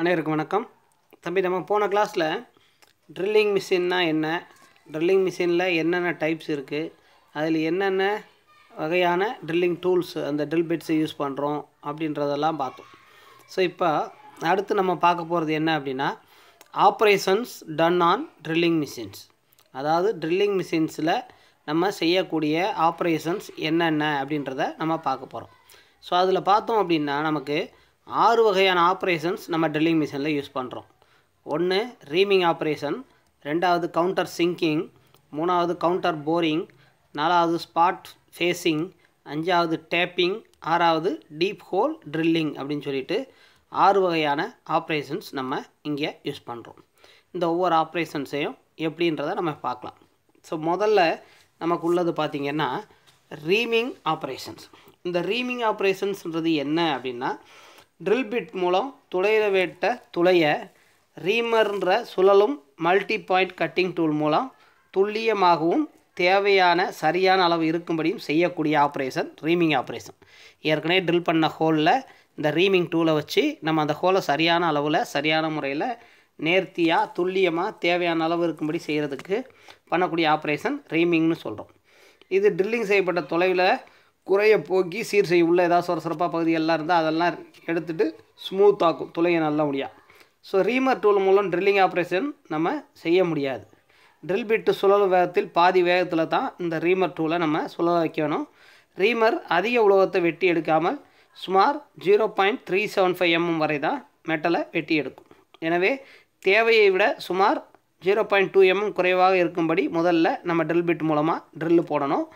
அனைவருக்கும் வணக்கம் தம்பி நம்ம போன கிளாஸில் ட்ரில்லிங் மிஷின்னா என்ன ட்ரில்லிங் மிஷினில் என்னென்ன டைப்ஸ் இருக்குது அதில் என்னென்ன வகையான ட்ரில்லிங் டூல்ஸ் அந்த ட்ரில் பிட்ஸை யூஸ் பண்ணுறோம் அப்படின்றதெல்லாம் பார்த்தோம் ஸோ இப்போ அடுத்து நம்ம பார்க்க போகிறது என்ன அப்படின்னா operations done on drilling machines அதாவது ட்ரில்லிங் மிஷின்ஸில் நம்ம செய்யக்கூடிய ஆப்ரேஷன்ஸ் என்னென்ன அப்படின்றத நம்ம பார்க்க போகிறோம் ஸோ அதில் பார்த்தோம் அப்படின்னா நமக்கு ஆறு வகையான ஆப்ரேஷன்ஸ் நம்ம ட்ரில்லிங் மிஷினில் யூஸ் பண்ணுறோம் ஒன்று ரீமிங் ஆப்ரேஷன் ரெண்டாவது கவுண்டர் சிங்கிங் மூணாவது கவுண்டர் போரிங் நாலாவது ஸ்பாட் ஃபேஸிங் அஞ்சாவது டேப்பிங் ஆறாவது டீப் ஹோல் ட்ரில்லிங் அப்படின்னு சொல்லிட்டு ஆறு வகையான ஆப்ரேஷன்ஸ் நம்ம இங்கே யூஸ் பண்ணுறோம் இந்த ஒவ்வொரு ஆப்ரேஷன்ஸையும் எப்படின்றத நம்ம பார்க்கலாம் ஸோ முதல்ல நமக்கு உள்ளது பார்த்திங்கன்னா ரீமிங் ஆப்ரேஷன்ஸ் இந்த ரீமிங் ஆப்ரேஷன்ஸ்ன்றது என்ன அப்படின்னா ட்ரில் பிட் மூலம் துளையில வேட்ட துளைய ரீமர்ன்ற சுழலும் மல்டி பாயிண்ட் கட்டிங் டூல் மூலம் துல்லியமாகவும் தேவையான சரியான அளவு இருக்கும்படியும் செய்யக்கூடிய ஆப்ரேஷன் ரீமிங் ஆப்ரேஷன் ஏற்கனவே ட்ரில் பண்ண ஹோலில் இந்த ரீமிங் டூலை வச்சு நம்ம அந்த ஹோலை சரியான அளவில் சரியான முறையில் நேர்த்தியாக துல்லியமாக தேவையான அளவு இருக்கும்படி செய்கிறதுக்கு பண்ணக்கூடிய ஆப்ரேஷன் ரீமிங்னு சொல்கிறோம் இது ட்ரில்லிங் செய்யப்பட்ட தொலைவில் குறைய போக்கி சீர் செய்ய உள்ள ஏதாவது சொரசொரப்பாக பகுதிகளெலாம் இருந்தால் அதெல்லாம் எடுத்துகிட்டு ஸ்மூத் ஆக்கும் துளையை நல்லபடியாக ஸோ ரீமர் டூல் மூலம் ட்ரில்லிங் ஆப்ரேஷன் நம்ம செய்ய முடியாது ட்ரில் பிட்டு சுழலும் வேகத்தில் பாதி வேகத்தில் தான் இந்த ரீமர் டூலை நம்ம சுழல வைக்கணும் ரீமர் அதிக உலோகத்தை வெட்டி எடுக்காமல் சுமார் zero point three seven five mm வரை தான் மெட்டலை வெட்டி எடுக்கும் எனவே தேவையை விட சுமார் ஜீரோ பாயிண்ட் டூ எம்எம் குறைவாக இருக்கும்படி முதல்ல நம்ம ட்ரில் பிட் மூலமாக ட்ரில்லு போடணும்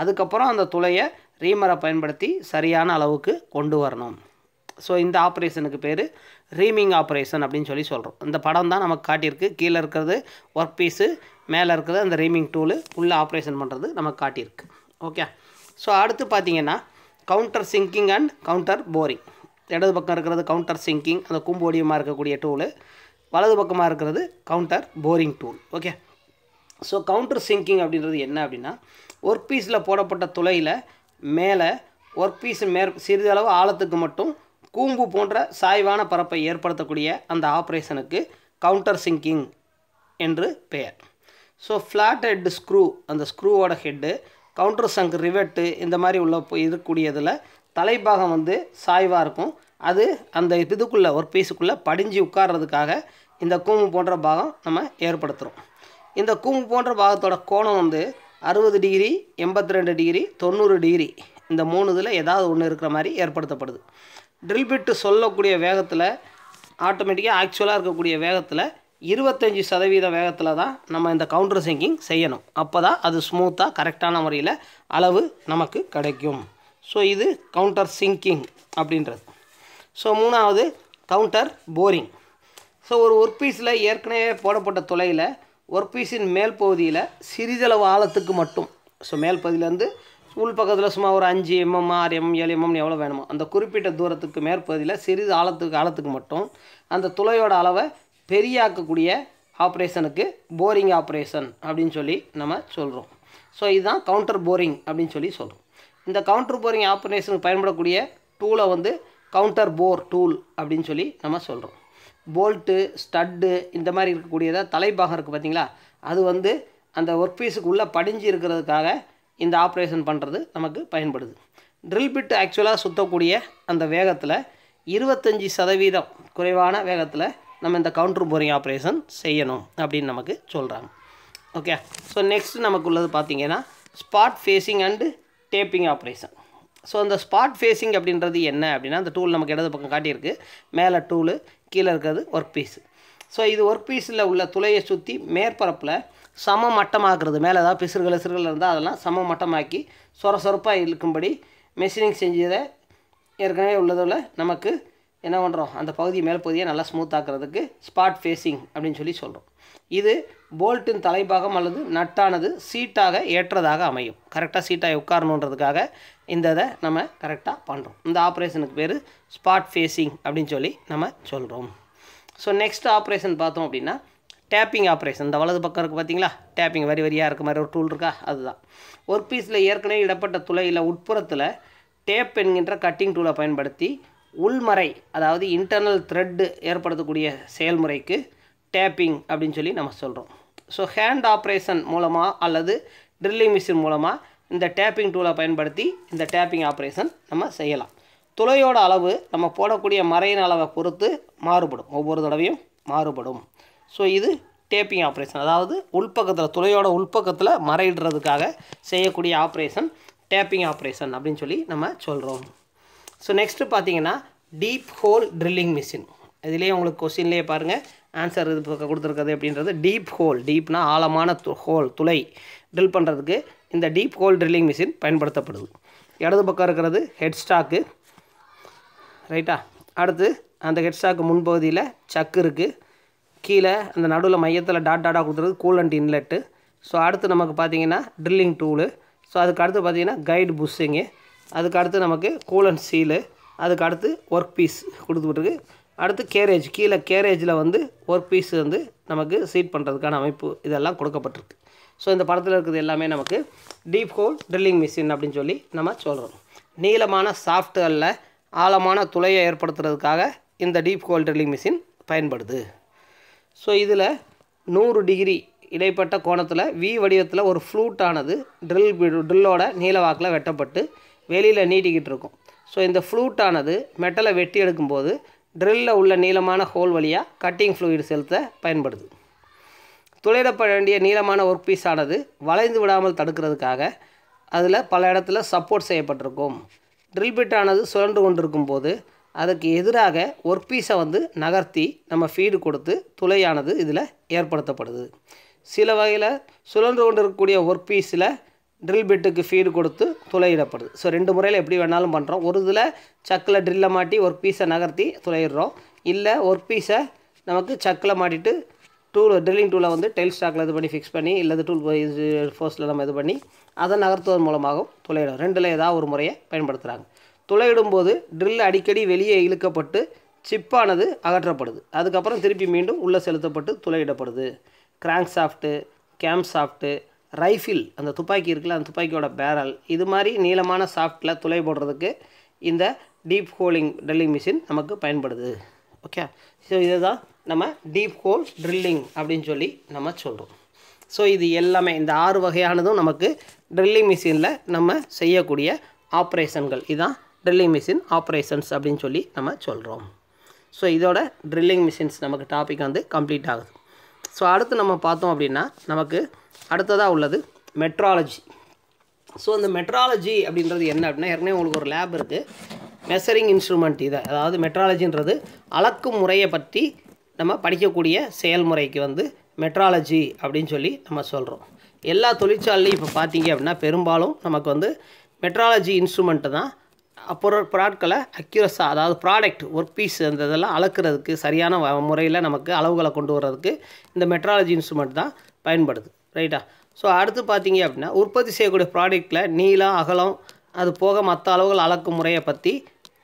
அதுக்கப்புறம் அந்த துளையை ரீமரை பயன்படுத்தி சரியான அளவுக்கு கொண்டு வரணும் ஸோ இந்த ஆப்ரேஷனுக்கு பேர் ரீமிங் ஆப்ரேஷன் அப்படின்னு சொல்லி சொல்கிறோம் இந்த படம் தான் நமக்கு காட்டியிருக்கு கீழே இருக்கிறது ஒர்க் பீஸு மேலே இருக்கிறது அந்த ரீமிங் டூலு உள்ளே ஆப்ரேஷன் பண்ணுறது நமக்கு காட்டியிருக்கு ஓகே ஸோ அடுத்து பார்த்திங்கன்னா counter sinking and counter boring இடது பக்கம் இருக்கிறது கவுண்டர் சிங்கிங் அந்த கும்பு வடிவமாக இருக்கக்கூடிய டூலு வலது பக்கமாக இருக்கிறது counter boring tool okay so counter sinking அப்படின்றது என்ன அப்படின்னா ஒர்க் பீஸில் போடப்பட்ட துளையில் மேலே ஒர்க் பீஸ் மேற் சிறிதளவு ஆழத்துக்கு மட்டும் கூம்பு போன்ற சாய்வான பரப்பை ஏற்படுத்தக்கூடிய அந்த ஆப்ரேஷனுக்கு கவுண்டர் சிங்கிங் என்று பெயர் ஸோ ஃப்ளாட் ஹெட் ஸ்க்ரூ அந்த ஸ்க்ரூவோட ஹெட்டு கவுண்டர் சங்க் ரிவெட்டு இந்த மாதிரி உள்ள இருக்கக்கூடியதில் தலைப்பாகம் வந்து சாய்வாக இருக்கும் அது அந்த இதுக்குள்ளே ஒரு பீஸுக்குள்ளே படிஞ்சு உட்கார்றதுக்காக இந்த கூம்பு போன்ற பாகம் நம்ம ஏற்படுத்துகிறோம் இந்த கூம்பு போன்ற பாகத்தோட கோணம் வந்து அறுபது டிகிரி எண்பத்தி ரெண்டு டிகிரி தொண்ணூறு டிகிரி இந்த மூணு இதில் ஏதாவது ஒன்று இருக்கிற மாதிரி ஏற்படுத்தப்படுது ட்ரில் பிட்டு சொல்லக்கூடிய வேகத்தில் ஆட்டோமேட்டிக்காக ஆக்சுவலாக இருக்கக்கூடிய வேகத்தில் இருபத்தஞ்சி சதவீத வேகத்தில் தான் நம்ம இந்த கவுண்டர் சிங்கிங் செய்யணும் அப்போ தான் அது ஸ்மூத்தாக கரெக்டான முறையில் அளவு நமக்கு கிடைக்கும் ஸோ இது கவுண்டர் சிங்கிங் அப்படின்றது ஸோ மூணாவது கவுண்டர் போரிங் ஸோ ஒரு ஒர்க் பீஸில் ஏற்கனவே போடப்பட்ட தொலையில் ஒர்க் பீஸின் மேல் பகுதியில் சிறிதளவு ஆழத்துக்கு மட்டும் ஸோ மேல் பகுதியிலேருந்து உள் பக்கத்தில் சும்மா ஒரு அஞ்சு எம்எம் ஆறு எம்எம் ஏழு எம்எம் எவ்வளோ வேணுமோ அந்த குறிப்பிட்ட தூரத்துக்கு மேற்பகுதியில் சிறிது ஆழத்துக்கு ஆழத்துக்கு மட்டும் அந்த துளையோட அளவை பெரியாக்கக்கூடிய ஆப்ரேஷனுக்கு போரிங் ஆப்ரேஷன் அப்படின்னு சொல்லி நம்ம சொல்கிறோம் ஸோ இதுதான் கவுண்டர் போரிங் அப்படின்னு சொல்லி சொல்கிறோம் இந்த கவுண்டர் போரிங் ஆப்ரேஷனுக்கு பயன்படக்கூடிய டூலை வந்து கவுண்டர் போர் டூல் அப்படின்னு சொல்லி நம்ம சொல்கிறோம் போல்ட்டு ஸ்டட்டு இந்த மாதிரி இருக்கக்கூடியதாக தலைப்பாகம் இருக்குது பார்த்தீங்களா அது வந்து அந்த ஒர்க் பீஸுக்கு உள்ளே படிஞ்சு இருக்கிறதுக்காக இந்த ஆப்ரேஷன் பண்ணுறது நமக்கு பயன்படுது ட்ரில் பிட் ஆக்சுவலாக சுற்றக்கூடிய அந்த வேகத்தில் இருபத்தஞ்சி சதவீதம் குறைவான வேகத்தில் நம்ம இந்த கவுண்டர் போரிங் ஆப்ரேஷன் செய்யணும் அப்படின்னு நமக்கு சொல்கிறாங்க ஓகே ஸோ நெக்ஸ்ட் நமக்கு உள்ளது பார்த்திங்கன்னா spot facing and tapping operation so அந்த ஸ்பாட் ஃபேஸிங் அப்படின்றது என்ன அப்படின்னா அந்த டூல் நமக்கு இடது பக்கம் காட்டியிருக்கு மேலே டூலு கீழே இருக்கிறது ஒர்க் பீஸ் ஸோ இது ஒர்க் பீஸில் உள்ள துளையை சுற்றி மேற்பரப்பில் சம மட்டமாக்குறது மேலே ஏதாவது பிசுறுகள் பிசுறுகள் இருந்தால் அதெல்லாம் சம மட்டமாக்கி சொர சொரப்பாக இருக்கும்படி மெஷினிங் செஞ்சதை ஏற்கனவே உள்ளதில் நமக்கு என்ன பண்ணுறோம் அந்த பகுதி மேல் பகுதியை நல்லா ஸ்மூத் ஆக்கிறதுக்கு ஸ்பாட் ஃபேஸிங் அப்படின்னு சொல்லி சொல்கிறோம் இது போல்ட்டின் தலைப்பாகம் அல்லது நட்டானது சீட்டாக ஏற்றதாக அமையும் கரெக்டாக சீட்டாக உட்காரணுன்றதுக்காக இந்த இதை நம்ம கரெக்டாக பண்ணுறோம் இந்த ஆப்ரேஷனுக்கு பேர் ஸ்பாட் ஃபேஸிங் அப்படின்னு சொல்லி நம்ம சொல்கிறோம் ஸோ நெக்ஸ்ட் ஆப்ரேஷன் பார்த்தோம் அப்படின்னா டேப்பிங் ஆப்ரேஷன் இந்த வலது பக்கம் இருக்குது பார்த்தீங்களா டேப்பிங் வரி வரியாக இருக்க மாதிரி ஒரு டூல் இருக்கா அதுதான் ஒர்க் பீஸில் ஏற்கனவே இடப்பட்ட துளையில் உட்புறத்தில் டேப் என்கின்ற கட்டிங் டூலை பயன்படுத்தி உள்மறை அதாவது இன்டர்னல் த்ரெட்டு ஏற்படுத்தக்கூடிய செயல்முறைக்கு டேப்பிங் அப்படின்னு சொல்லி நம்ம சொல்கிறோம் ஸோ ஹேண்ட் ஆப்ரேஷன் மூலமாக அல்லது ட்ரில்லிங் மிஷின் மூலமாக இந்த டேப்பிங் டூலை பயன்படுத்தி இந்த டேப்பிங் ஆப்ரேஷன் நம்ம செய்யலாம் துளையோட அளவு நம்ம போடக்கூடிய மறையின் அளவை பொறுத்து மாறுபடும் ஒவ்வொரு தடவையும் மாறுபடும் ஸோ இது டேப்பிங் ஆப்ரேஷன் அதாவது உள்பக்கத்தில் துளையோட உள்பக்கத்தில் மறையிடுறதுக்காக செய்யக்கூடிய ஆப்ரேஷன் டேப்பிங் ஆப்ரேஷன் அப்படின்னு சொல்லி நம்ம சொல்கிறோம் ஸோ நெக்ஸ்ட்டு பார்த்தீங்கன்னா டீப் ஹோல் ட்ரில்லிங் மிஷின் இதுலேயே உங்களுக்கு கொஸ்டின்லேயே பாருங்கள் ஆன்சர் இது கொடுத்துருக்குறது அப்படின்றது டீப் ஹோல் டீப்னா ஆழமான து ஹோல் துளை ட்ரில் பண்ணுறதுக்கு இந்த டீப் ஹோல் ட்ரில்லிங் மிஷின் பயன்படுத்தப்படுது இடது பக்கம் இருக்கிறது ஹெட் ஸ்டாக்கு ரைட்டா அடுத்து அந்த ஹெட் ஸ்டாக்கு முன்பகுதியில் சக்கு இருக்குது கீழே அந்த நடுவில் மையத்தில் டாட் டாட்டாக கூல் கூலண்ட் இன்லெட்டு ஸோ அடுத்து நமக்கு பார்த்தீங்கன்னா ட்ரில்லிங் டூலு ஸோ அதுக்கு அடுத்து பார்த்தீங்கன்னா கைடு புஷ்ஷிங்கு அதுக்கு அடுத்து நமக்கு கூலண்ட் சீலு அதுக்கு அடுத்து ஒர்க் பீஸ் கொடுத்துட்ருக்கு அடுத்து கேரேஜ் கீழே கேரேஜில் வந்து ஒர்க் பீஸ் வந்து நமக்கு சீட் பண்ணுறதுக்கான அமைப்பு இதெல்லாம் கொடுக்கப்பட்டிருக்கு ஸோ இந்த படத்தில் இருக்கிறது எல்லாமே நமக்கு டீப் ஹோல் ட்ரில்லிங் மிஷின் அப்படின்னு சொல்லி நம்ம சொல்கிறோம் நீளமான சாஃப்ட் ஆழமான துளையை ஏற்படுத்துறதுக்காக இந்த டீப் ஹோல் ட்ரில்லிங் மிஷின் பயன்படுது ஸோ இதில் நூறு டிகிரி இடைப்பட்ட கோணத்தில் வி வடிவத்தில் ஒரு ஃப்ளூட்டானது ட்ரில் ட்ரில்லோட நீளவாக்கில் வெட்டப்பட்டு வெளியில் நீட்டிக்கிட்டு இருக்கும் ஸோ இந்த ஃப்ளூட்டானது மெட்டலை வெட்டி எடுக்கும்போது ட்ரில்லில் உள்ள நீளமான ஹோல் வழியாக கட்டிங் ஃப்ளூயிட் செலுத்த பயன்படுது துளையிடப்பட வேண்டிய நீளமான ஒர்க் பீஸ் ஆனது வளைந்து விடாமல் தடுக்கிறதுக்காக அதில் பல இடத்துல சப்போர்ட் செய்யப்பட்டிருக்கும் ட்ரில் பிட் ஆனது சுழன்று கொண்டிருக்கும் போது அதுக்கு எதிராக ஒர்க் பீஸை வந்து நகர்த்தி நம்ம ஃபீடு கொடுத்து துளையானது இதில் ஏற்படுத்தப்படுது சில வகையில் சுழன்று கொண்டிருக்கக்கூடிய ஒர்க் பீஸில் ட்ரில் பிட்டுக்கு ஃபீடு கொடுத்து துளையிடப்படுது ஸோ ரெண்டு முறையில் எப்படி வேணாலும் பண்ணுறோம் ஒரு இதில் சக்கில் ட்ரில்லை மாட்டி ஒர்க் பீஸை நகர்த்தி துளையிடுறோம் இல்லை ஒர்க் பீஸை நமக்கு சக்கில் மாட்டிட்டு டூல் ட்ரில்லிங் டூலை வந்து டைல் ஸ்டாக்கில் இது பண்ணி ஃபிக்ஸ் பண்ணி இல்லை டூல் ஃபோர்ஸில் நம்ம இது பண்ணி அதை நகர்த்துவதன் மூலமாகவும் துளையிடும் ரெண்டில் ஏதாவது ஒரு முறையை பயன்படுத்துகிறாங்க துளையிடும்போது ட்ரில் அடிக்கடி வெளியே இழுக்கப்பட்டு சிப்பானது அகற்றப்படுது அதுக்கப்புறம் திருப்பி மீண்டும் உள்ளே செலுத்தப்பட்டு துளையிடப்படுது crank shaft cam shaft rifle அந்த துப்பாக்கி இருக்குல்ல அந்த துப்பாக்கியோட பேரல் இது மாதிரி நீளமான சாஃப்ட்டில் துளை போடுறதுக்கு இந்த டீப் ஹோலிங் ட்ரில்லிங் மிஷின் நமக்கு பயன்படுது ஓகே ஸோ இதுதான் நம்ம டீப் ஹோல் ட்ரில்லிங் அப்படின்னு சொல்லி நம்ம சொல்கிறோம் ஸோ இது எல்லாமே இந்த ஆறு வகையானதும் நமக்கு ட்ரில்லிங் மிஷினில் நம்ம செய்யக்கூடிய ஆப்ரேஷன்கள் இதுதான் ட்ரில்லிங் மிஷின் ஆப்ரேஷன்ஸ் அப்படின்னு சொல்லி நம்ம சொல்கிறோம் ஸோ இதோட ட்ரில்லிங் மிஷின்ஸ் நமக்கு டாபிக் வந்து கம்ப்ளீட் ஆகுது ஸோ அடுத்து நம்ம பார்த்தோம் அப்படின்னா நமக்கு அடுத்ததாக உள்ளது மெட்ராலஜி ஸோ இந்த மெட்ராலஜி அப்படின்றது என்ன அப்படின்னா ஏற்கனவே உங்களுக்கு ஒரு லேப் இருக்குது மெஷரிங் இன்ஸ்ட்ருமெண்ட் இதை அதாவது மெட்ராலஜின்றது அளக்கும் முறையை பற்றி நம்ம படிக்கக்கூடிய செயல்முறைக்கு வந்து மெட்ராலஜி அப்படின்னு சொல்லி நம்ம சொல்கிறோம் எல்லா தொழிற்சாலையும் இப்போ பார்த்தீங்க அப்படின்னா பெரும்பாலும் நமக்கு வந்து மெட்ராலஜி இன்ஸ்ட்ருமெண்ட்டு தான் அப்புறம் பொருட்களை அக்யூரஸாக அதாவது ப்ராடக்ட் ஒர்க் பீஸ் அந்த இதெல்லாம் அளக்குறதுக்கு சரியான முறையில் நமக்கு அளவுகளை கொண்டு வர்றதுக்கு இந்த மெட்ராலஜி இன்ஸ்ட்ருமெண்ட் தான் பயன்படுது ரைட்டா ஸோ அடுத்து பார்த்தீங்க அப்படின்னா உற்பத்தி செய்யக்கூடிய ப்ராடக்டில் நீளம் அகலம் அது போக மற்ற அளவுகள் அளக்கும் முறையை பற்றி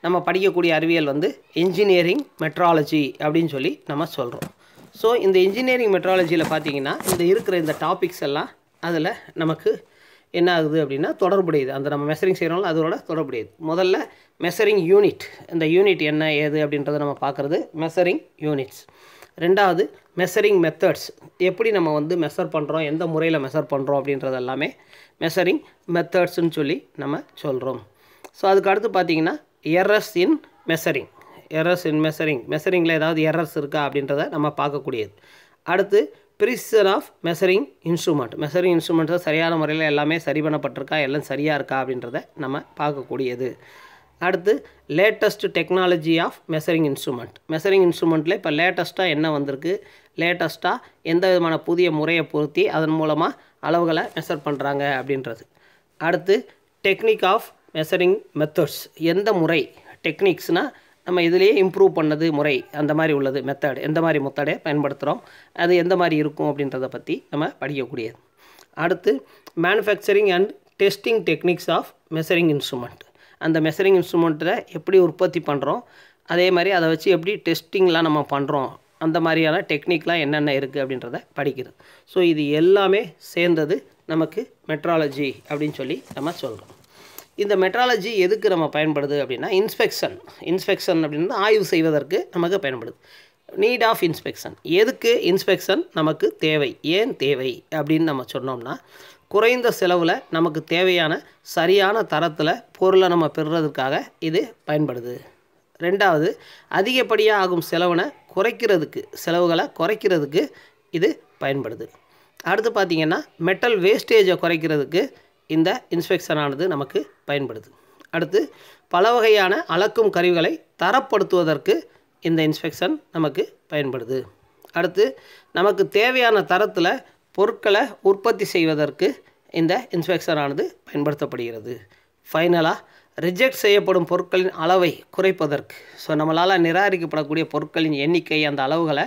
நம்ம படிக்கக்கூடிய அறிவியல் வந்து இன்ஜினியரிங் மெட்ராலஜி அப்படின்னு சொல்லி நம்ம சொல்கிறோம் ஸோ இந்த இன்ஜினியரிங் மெட்ராலஜியில் பார்த்தீங்கன்னா இந்த இருக்கிற இந்த டாபிக்ஸ் எல்லாம் அதில் நமக்கு என்ன ஆகுது அப்படின்னா தொடர்புடையது அந்த நம்ம மெசரிங் செய்கிறோம்ல அதோட தொடர்புடையது முதல்ல மெசரிங் யூனிட் இந்த யூனிட் என்ன ஏது அப்படின்றத நம்ம பார்க்குறது மெசரிங் யூனிட்ஸ் ரெண்டாவது மெசரிங் மெத்தட்ஸ் எப்படி நம்ம வந்து மெசர் பண்ணுறோம் எந்த முறையில் மெசர் பண்ணுறோம் அப்படின்றது எல்லாமே மெசரிங் மெத்தட்ஸ்னு சொல்லி நம்ம சொல்கிறோம் ஸோ அதுக்கு அடுத்து பார்த்திங்கன்னா errors in measuring errors in measuring மெசரிங்கில் ஏதாவது எரர்ஸ் இருக்கா அப்படின்றத நம்ம பார்க்கக்கூடியது அடுத்து precision of measuring instrument measuring இன்ஸ்ட்ருமெண்ட்ஸை சரியான முறையில் எல்லாமே சரி பண்ணப்பட்டிருக்கா எல்லாம் சரியாக இருக்கா அப்படின்றத நம்ம பார்க்கக்கூடியது அடுத்து latest technology of measuring instrument measuring இன்ஸ்ட்ருமெண்ட்டில் இப்போ லேட்டஸ்ட்டாக என்ன வந்திருக்கு லேட்டஸ்ட்டாக எந்த விதமான புதிய முறையை பொருத்தி அதன் மூலமாக அளவுகளை மெசர் பண்ணுறாங்க அப்படின்றது அடுத்து டெக்னிக் ஆஃப் மெஷரிங் மெத்தட்ஸ் எந்த முறை டெக்னிக்ஸ்னால் நம்ம இதிலேயே இம்ப்ரூவ் பண்ணது முறை அந்த மாதிரி உள்ளது மெத்தட் எந்த மாதிரி முத்தடை பயன்படுத்துகிறோம் அது எந்த மாதிரி இருக்கும் அப்படின்றத பற்றி நம்ம படிக்கக்கூடியது அடுத்து manufacturing and testing techniques of measuring instrument அந்த மெஷரிங் இன்ஸ்ட்ருமெண்ட்டில் எப்படி உற்பத்தி பண்ணுறோம் அதே மாதிரி அதை வச்சு எப்படி டெஸ்டிங்லாம் நம்ம பண்ணுறோம் அந்த மாதிரியான டெக்னிக்லாம் என்னென்ன இருக்குது அப்படின்றத படிக்கிறது ஸோ இது எல்லாமே சேர்ந்தது நமக்கு மெட்ராலஜி அப்படின்னு சொல்லி நம்ம சொல்கிறோம் இந்த மெட்ராலஜி எதுக்கு நம்ம பயன்படுது அப்படின்னா இன்ஸ்பெக்ஷன் இன்ஸ்பெக்ஷன் அப்படின்னு ஆய்வு செய்வதற்கு நமக்கு பயன்படுது நீட் ஆஃப் இன்ஸ்பெக்ஷன் எதுக்கு இன்ஸ்பெக்ஷன் நமக்கு தேவை ஏன் தேவை அப்படின்னு நம்ம சொன்னோம்னா குறைந்த செலவில் நமக்கு தேவையான சரியான தரத்தில் பொருளை நம்ம பெறுறதுக்காக இது பயன்படுது ரெண்டாவது அதிகப்படியாக ஆகும் செலவினை குறைக்கிறதுக்கு செலவுகளை குறைக்கிறதுக்கு இது பயன்படுது அடுத்து பார்த்திங்கன்னா மெட்டல் வேஸ்டேஜை குறைக்கிறதுக்கு இந்த இன்ஸ்பெக்ஷனானது நமக்கு பயன்படுது அடுத்து பல வகையான அளக்கும் கருவிகளை தரப்படுத்துவதற்கு இந்த இன்ஸ்பெக்ஷன் நமக்கு பயன்படுது அடுத்து நமக்கு தேவையான தரத்தில் பொருட்களை உற்பத்தி செய்வதற்கு இந்த இன்ஸ்பெக்ஷனானது பயன்படுத்தப்படுகிறது ஃபைனலாக ரிஜெக்ட் செய்யப்படும் பொருட்களின் அளவை குறைப்பதற்கு ஸோ நம்மளால் நிராகரிக்கப்படக்கூடிய பொருட்களின் எண்ணிக்கை அந்த அளவுகளை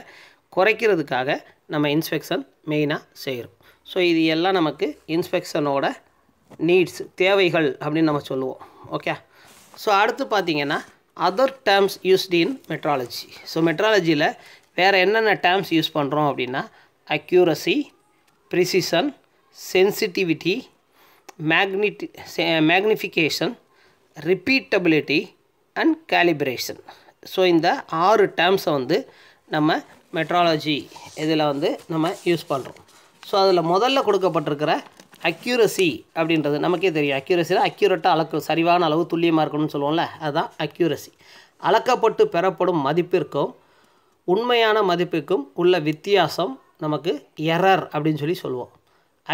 குறைக்கிறதுக்காக நம்ம இன்ஸ்பெக்ஷன் மெயினாக செய்கிறோம் ஸோ இது எல்லாம் நமக்கு இன்ஸ்பெக்ஷனோட நீட்ஸ் தேவைகள் அப்படின்னு நம்ம சொல்லுவோம் ஓகே ஸோ அடுத்து பார்த்தீங்கன்னா other terms used in metrology so மெட்ராலஜியில் வேறு என்னென்ன டேர்ம்ஸ் யூஸ் பண்ணுறோம் அப்படின்னா accuracy precision sensitivity magnet magnification repeatability and calibration so இந்த ஆறு டேர்ம்ஸை வந்து நம்ம மெட்ராலஜி இதில் வந்து நம்ம யூஸ் பண்ணுறோம் ஸோ அதில் முதல்ல கொடுக்கப்பட்டிருக்கிற அக்யூரசி அப்படின்றது நமக்கே தெரியும் அக்யூரஸியில் அக்யூரட்டாக அளக்கும் சரிவான அளவு துல்லியமாக இருக்கணும்னு சொல்லுவோம்ல அதுதான் அக்யூரசி அளக்கப்பட்டு பெறப்படும் மதிப்பிற்கும் உண்மையான மதிப்புக்கும் உள்ள வித்தியாசம் நமக்கு எரர் அப்படின்னு சொல்லி சொல்லுவோம்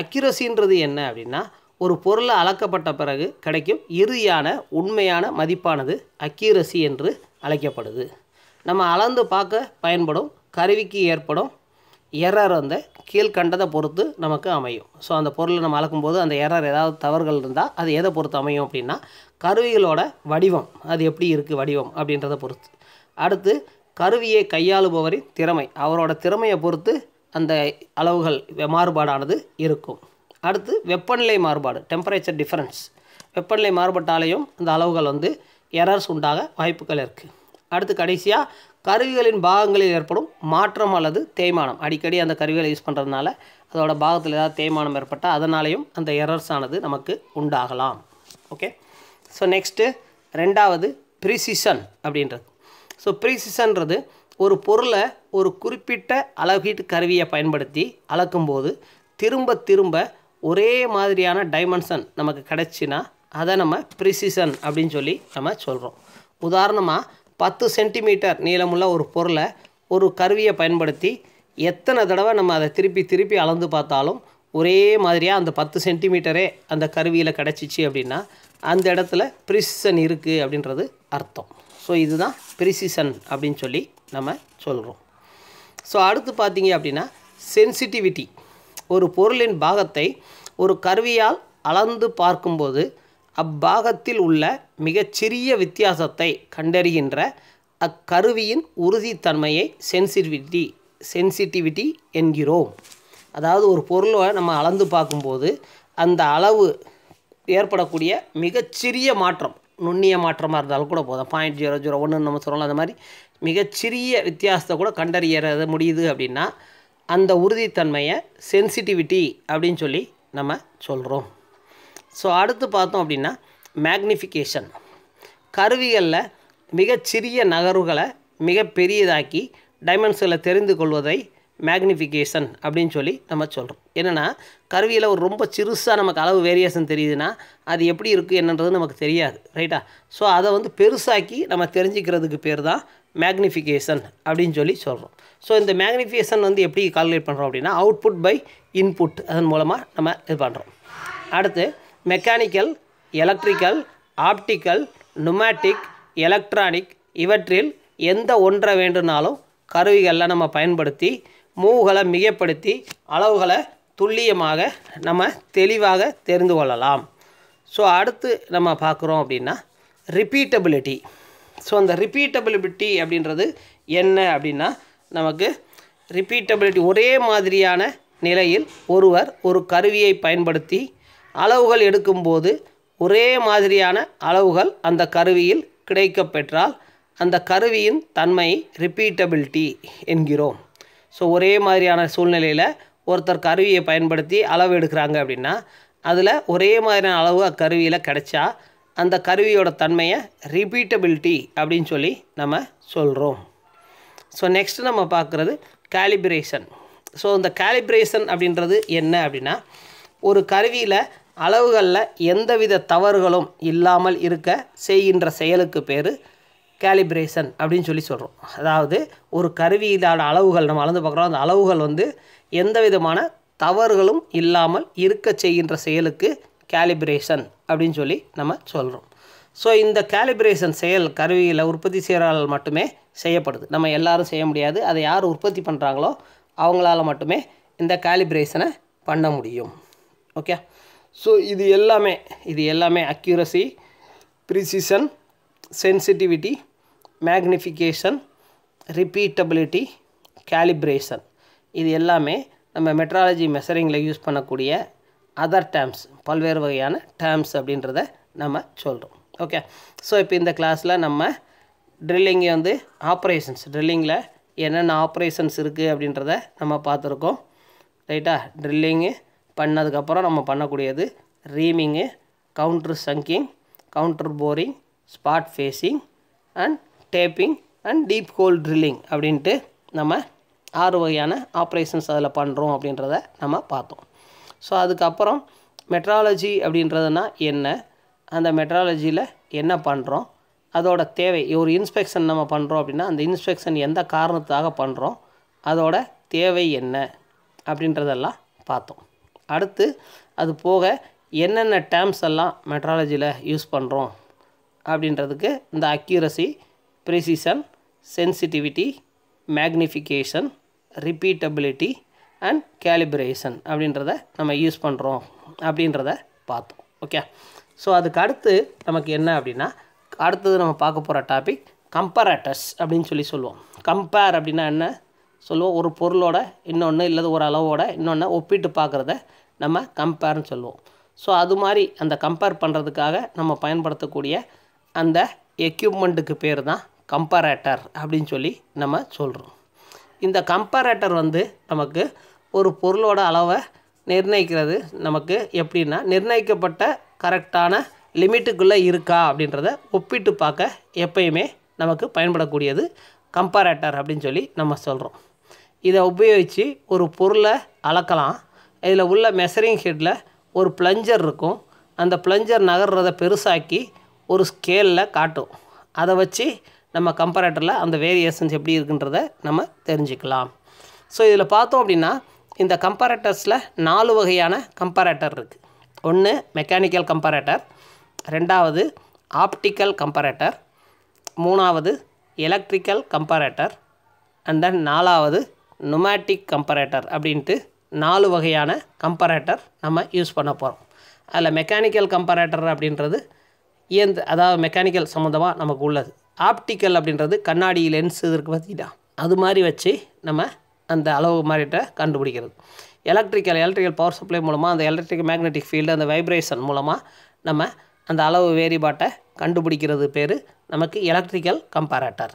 அக்யூரசின்றது என்ன அப்படின்னா ஒரு பொருளை அளக்கப்பட்ட பிறகு கிடைக்கும் இறுதியான உண்மையான மதிப்பானது அக்யூரசி என்று அழைக்கப்படுது நம்ம அளந்து பார்க்க பயன்படும் கருவிக்கு ஏற்படும் எரர் வந்து கீழ்கண்டதை பொறுத்து நமக்கு அமையும் ஸோ அந்த பொருளை நம்ம அளக்கும்போது அந்த எரர் ஏதாவது தவறுகள் இருந்தால் அது எதை பொறுத்து அமையும் அப்படின்னா கருவிகளோட வடிவம் அது எப்படி இருக்குது வடிவம் அப்படின்றத பொறுத்து அடுத்து கருவியை கையாளுபவரின் திறமை அவரோட திறமையை பொறுத்து அந்த அளவுகள் மாறுபாடானது இருக்கும் அடுத்து வெப்பநிலை மாறுபாடு டெம்பரேச்சர் டிஃப்ரென்ஸ் வெப்பநிலை மாறுபட்டாலேயும் அந்த அளவுகள் வந்து எரர்ஸ் உண்டாக வாய்ப்புகள் இருக்குது அடுத்து கடைசியாக கருவிகளின் பாகங்களில் ஏற்படும் மாற்றம் அல்லது தேய்மானம் அடிக்கடி அந்த கருவிகளை யூஸ் பண்ணுறதுனால அதோட பாகத்தில் ஏதாவது தேய்மானம் ஏற்பட்டால் அதனாலேயும் அந்த எரர்ஸ் ஆனது நமக்கு உண்டாகலாம் ஓகே ஸோ நெக்ஸ்ட்டு ரெண்டாவது ப்ரிசிஷன் அப்படின்றது ஸோ ப்ரிசிஷன்றது ஒரு பொருளை ஒரு குறிப்பிட்ட அளவீட்டு கருவியை பயன்படுத்தி அளக்கும்போது திரும்ப திரும்ப ஒரே மாதிரியான டைமென்ஷன் நமக்கு கிடச்சின்னா அதை நம்ம ப்ரிசிஷன் அப்படின்னு சொல்லி நம்ம சொல்கிறோம் உதாரணமாக பத்து சென்டிமீட்டர் நீளமுள்ள ஒரு பொருளை ஒரு கருவியை பயன்படுத்தி எத்தனை தடவை நம்ம அதை திருப்பி திருப்பி அளந்து பார்த்தாலும் ஒரே மாதிரியாக அந்த பத்து சென்டிமீட்டரே அந்த கருவியில் கிடச்சிச்சு அப்படின்னா அந்த இடத்துல ப்ரிசிசன் இருக்குது அப்படின்றது அர்த்தம் ஸோ இதுதான் ப்ரிசிசன் அப்படின்னு சொல்லி நம்ம சொல்கிறோம் ஸோ அடுத்து பார்த்தீங்க அப்படின்னா சென்சிட்டிவிட்டி ஒரு பொருளின் பாகத்தை ஒரு கருவியால் அளந்து பார்க்கும்போது அப்பாகத்தில் உள்ள மிகச்சிறிய வித்தியாசத்தை கண்டறிகின்ற அக்கருவியின் உறுதித்தன்மையை சென்சிட்டிவிட்டி சென்சிட்டிவிட்டி என்கிறோம் அதாவது ஒரு பொருளை நம்ம அளந்து பார்க்கும்போது அந்த அளவு ஏற்படக்கூடிய மிகச்சிறிய மாற்றம் நுண்ணிய மாற்றமாக இருந்தாலும் கூட போதும் பாயிண்ட் ஜீரோ ஜீரோ ஒன்றுன்னு நம்ம சொல்லலாம் அந்த மாதிரி மிகச்சிறிய வித்தியாசத்தை கூட கண்டறியறது முடியுது அப்படின்னா அந்த உறுதித்தன்மையை சென்சிட்டிவிட்டி அப்படின்னு சொல்லி நம்ம சொல்கிறோம் ஸோ அடுத்து பார்த்தோம் அப்படின்னா மேக்னிஃபிகேஷன் கருவிகளில் மிகச்சிறிய நகர்வுகளை மிகப்பெரியதாக்கி டைமென்ஷன்களை தெரிந்து கொள்வதை மேக்னிஃபிகேஷன் அப்படின்னு சொல்லி நம்ம சொல்கிறோம் என்னென்னா கருவியில் ஒரு ரொம்ப சிறுசாக நமக்கு அளவு வேரியேஷன் தெரியுதுன்னா அது எப்படி இருக்குது என்னன்றது நமக்கு தெரியாது ரைட்டா ஸோ அதை வந்து பெருசாக்கி நம்ம தெரிஞ்சுக்கிறதுக்கு பேர் தான் மேக்னிஃபிகேஷன் அப்படின்னு சொல்லி சொல்கிறோம் ஸோ இந்த மேக்னிஃபிகேஷன் வந்து எப்படி கால்குலேட் பண்ணுறோம் அப்படின்னா அவுட்புட் பை இன்புட் அதன் மூலமாக நம்ம இது பண்ணுறோம் அடுத்து mechanical electrical optical pneumatic electronic இவற்றில் எந்த ஒன்றை வேண்டுனாலும் கருவிகளில் நம்ம பயன்படுத்தி மூவுகளை மிகப்படுத்தி அளவுகளை துல்லியமாக நம்ம தெளிவாக தெரிந்து கொள்ளலாம் ஸோ அடுத்து நம்ம பார்க்குறோம் அப்படின்னா ரிப்பீட்டபிலிட்டி ஸோ அந்த ரிப்பீட்டபிலிட்டி அப்படின்றது என்ன அப்படின்னா நமக்கு ரிப்பீட்டபிலிட்டி ஒரே மாதிரியான நிலையில் ஒருவர் ஒரு கருவியை பயன்படுத்தி அளவுகள் எடுக்கும்போது ஒரே மாதிரியான அளவுகள் அந்த கருவியில் கிடைக்கப்பெற்றால் அந்த கருவியின் தன்மை ரிப்பீட்டபிலிட்டி என்கிறோம் ஸோ ஒரே மாதிரியான சூழ்நிலையில் ஒருத்தர் கருவியை பயன்படுத்தி அளவு எடுக்கிறாங்க அப்படின்னா அதில் ஒரே மாதிரியான அளவு அக்கருவியில் கிடைச்சா அந்த கருவியோட தன்மையை ரிப்பீட்டபிலிட்டி அப்படின்னு சொல்லி நம்ம சொல்கிறோம் ஸோ நெக்ஸ்ட் நம்ம பார்க்குறது கேலிப்ரேஷன் ஸோ இந்த கேலிப்ரேஷன் அப்படின்றது என்ன அப்படின்னா ஒரு கருவியில் அளவுகளில் எந்தவித தவறுகளும் இல்லாமல் இருக்க செய்கின்ற செயலுக்கு பேர் கேலிப்ரேஷன் அப்படின்னு சொல்லி சொல்கிறோம் அதாவது ஒரு கருவியிலான அளவுகள் நம்ம அளந்து பார்க்குறோம் அந்த அளவுகள் வந்து எந்த விதமான தவறுகளும் இல்லாமல் இருக்க செய்கின்ற செயலுக்கு கேலிப்ரேஷன் அப்படின்னு சொல்லி நம்ம சொல்கிறோம் ஸோ இந்த கேலிப்ரேஷன் செயல் கருவியில் உற்பத்தி செய்கிறால் மட்டுமே செய்யப்படுது நம்ம எல்லாரும் செய்ய முடியாது அதை யார் உற்பத்தி பண்ணுறாங்களோ அவங்களால மட்டுமே இந்த கேலிப்ரேஷனை பண்ண முடியும் ஓகே ஸோ இது எல்லாமே இது எல்லாமே accuracy precision sensitivity magnification repeatability calibration இது எல்லாமே நம்ம மெட்ராலஜி மெஷரிங்கில் யூஸ் பண்ணக்கூடிய அதர் டேர்ம்ஸ் பல்வேறு வகையான டேர்ம்ஸ் அப்படின்றத நம்ம சொல்கிறோம் ஓகே ஸோ இப்போ இந்த கிளாஸில் நம்ம ட்ரில்லிங்கை வந்து ஆப்ரேஷன்ஸ் ட்ரில்லிங்கில் என்னென்ன ஆப்ரேஷன்ஸ் இருக்குது அப்படின்றத நம்ம பார்த்துருக்கோம் ரைட்டா ட்ரில்லிங்கு பண்ணதுக்கப்புறம் நம்ம பண்ணக்கூடியது reaming counter sinking counter boring spot facing and tapping and deep hole drilling அப்படின்ட்டு நம்ம ஆறு வகையான ஆப்ரேஷன்ஸ் அதில் பண்ணுறோம் அப்படின்றத நம்ம பார்த்தோம் ஸோ அதுக்கப்புறம் மெட்ராலஜி அப்படின்றதுனா என்ன அந்த மெட்ராலஜியில் என்ன பண்ணுறோம் அதோட தேவை ஒரு இன்ஸ்பெக்ஷன் நம்ம பண்ணுறோம் அப்படின்னா அந்த இன்ஸ்பெக்ஷன் எந்த காரணத்துக்காக பண்ணுறோம் அதோட தேவை என்ன அப்படின்றதெல்லாம் பார்த்தோம் அடுத்து அது போக என்னென்ன டேர்ம்ஸ் எல்லாம் மெட்ராலஜியில் யூஸ் பண்ணுறோம் அப்படின்றதுக்கு இந்த accuracy precision sensitivity magnification repeatability and calibration அப்படின்றத நம்ம யூஸ் பண்ணுறோம் அப்படின்றத பார்த்தோம் ஓகே ஸோ அதுக்கு அடுத்து நமக்கு என்ன அப்படின்னா அடுத்தது நம்ம பார்க்க போகிற டாபிக் கம்பேரட்டஸ் அப்படின்னு சொல்லி சொல்லுவோம் கம்பேர் அப்படின்னா என்ன சொல்லுவோம் ஒரு பொருளோட இன்னொன்று இல்லை ஒரு அளவோட இன்னொன்று ஒப்பிட்டு பார்க்குறத நம்ம கம்பேர்னு சொல்லுவோம் ஸோ அது மாதிரி அந்த கம்பேர் பண்ணுறதுக்காக நம்ம பயன்படுத்தக்கூடிய அந்த எக்யூப்மெண்ட்டுக்கு பேர் தான் கம்பரேட்டர் அப்படின்னு சொல்லி நம்ம சொல்கிறோம் இந்த கம்பரேட்டர் வந்து நமக்கு ஒரு பொருளோட அளவை நிர்ணயிக்கிறது நமக்கு எப்படின்னா நிர்ணயிக்கப்பட்ட கரெக்டான லிமிட்டுக்குள்ளே இருக்கா அப்படின்றத ஒப்பிட்டு பார்க்க எப்பயுமே நமக்கு பயன்படக்கூடியது கம்பரேட்டர் அப்படின்னு சொல்லி நம்ம சொல்கிறோம் இதை உபயோகித்து ஒரு பொருளை அளக்கலாம் இதில் உள்ள மெசரிங் ஹெட்டில் ஒரு பிளஞ்சர் இருக்கும் அந்த பிளஞ்சர் நகர்றதை பெருசாக்கி ஒரு ஸ்கேலில் காட்டும் அதை வச்சு நம்ம கம்பரேட்டரில் அந்த வேரியேஷன்ஸ் எப்படி இருக்குன்றத நம்ம தெரிஞ்சுக்கலாம் ஸோ இதில் பார்த்தோம் அப்படின்னா இந்த கம்பரேட்டர்ஸில் நாலு வகையான கம்பரேட்டர் இருக்குது ஒன்று மெக்கானிக்கல் கம்பரேட்டர் ரெண்டாவது ஆப்டிக்கல் கம்பரேட்டர் மூணாவது எலக்ட்ரிக்கல் கம்பரேட்டர் அண்ட் தென் நாலாவது நொமேட்டிக் கம்பரேட்டர் அப்படின்ட்டு நாலு வகையான கம்பரேட்டர் நம்ம யூஸ் பண்ண போகிறோம் அதில் மெக்கானிக்கல் கம்பரேட்டர் அப்படின்றது இயந்த அதாவது மெக்கானிக்கல் சம்மந்தமாக நமக்கு உள்ளது ஆப்டிக்கல் அப்படின்றது கண்ணாடி லென்ஸ் இதற்கு பார்த்திங்கன்னா அது மாதிரி வச்சு நம்ம அந்த அளவு மாதிரிட்ட கண்டுபிடிக்கிறது எலக்ட்ரிக்கல் எலக்ட்ரிக்கல் பவர் சப்ளை மூலமாக அந்த எலக்ட்ரிக் மேக்னெட்டிக் ஃபீல்டு அந்த வைப்ரேஷன் மூலமாக நம்ம அந்த அளவு வேறுபாட்டை கண்டுபிடிக்கிறது பேர் நமக்கு electrical comparator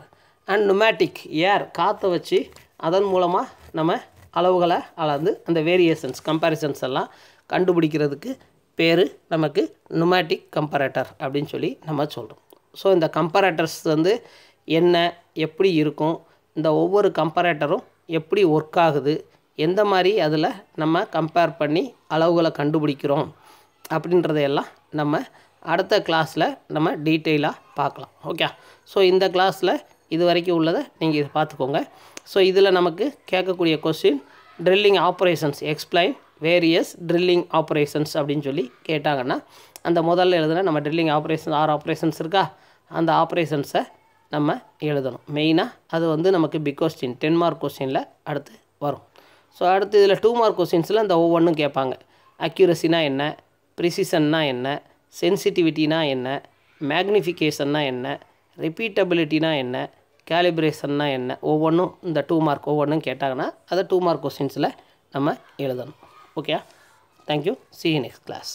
and pneumatic air காற்றை வச்சு அதன் மூலமாக நம்ம அளவுகளை அளந்து அந்த வேரியேஷன்ஸ் கம்பேரிசன்ஸ் எல்லாம் கண்டுபிடிக்கிறதுக்கு பேர் நமக்கு நுமேட்டிக் கம்பரேட்டர் அப்படின்னு சொல்லி நம்ம சொல்கிறோம் ஸோ இந்த கம்பரேட்டர்ஸ் வந்து என்ன எப்படி இருக்கும் இந்த ஒவ்வொரு கம்பரேட்டரும் எப்படி ஒர்க் ஆகுது எந்த மாதிரி அதில் நம்ம கம்பேர் பண்ணி அளவுகளை கண்டுபிடிக்கிறோம் அப்படின்றதையெல்லாம் நம்ம அடுத்த கிளாஸில் நம்ம டீட்டெயிலாக பார்க்கலாம் ஓகே ஸோ இந்த கிளாஸில் இது வரைக்கும் உள்ளதை நீங்கள் இதை பார்த்துக்கோங்க ஸோ இதில் நமக்கு கேட்கக்கூடிய question drilling operations explain various drilling operations அப்படின்னு சொல்லி கேட்டாங்கன்னா அந்த முதல்ல எழுதுனா நம்ம ட்ரில்லிங் ஆப்ரேஷன் ஆறு ஆப்ரேஷன்ஸ் இருக்கா அந்த ஆப்ரேஷன்ஸை நம்ம எழுதணும் மெயினாக அது வந்து நமக்கு பிக் கொஸ்டின் டென் மார்க் கொஸ்டினில் அடுத்து வரும் ஸோ அடுத்து இதில் டூ மார்க் கொஸ்டின்ஸில் அந்த ஒவ்வொன்றும் கேட்பாங்க அக்யூரஸினா என்ன ப்ரிசிஷன்னா என்ன சென்சிட்டிவிட்டினா என்ன மேக்னிஃபிகேஷன்னா என்ன ரிப்பீட்டபிலிட்டினா என்ன கேலிப்ரேஷன்னா என்ன ஒவ்வொன்றும் இந்த டூ மார்க் ஒவ்வொன்றும் கேட்டாங்கன்னா அதை டூ மார்க் கொஸ்டின்ஸில் நம்ம எழுதணும் okay thank you see next class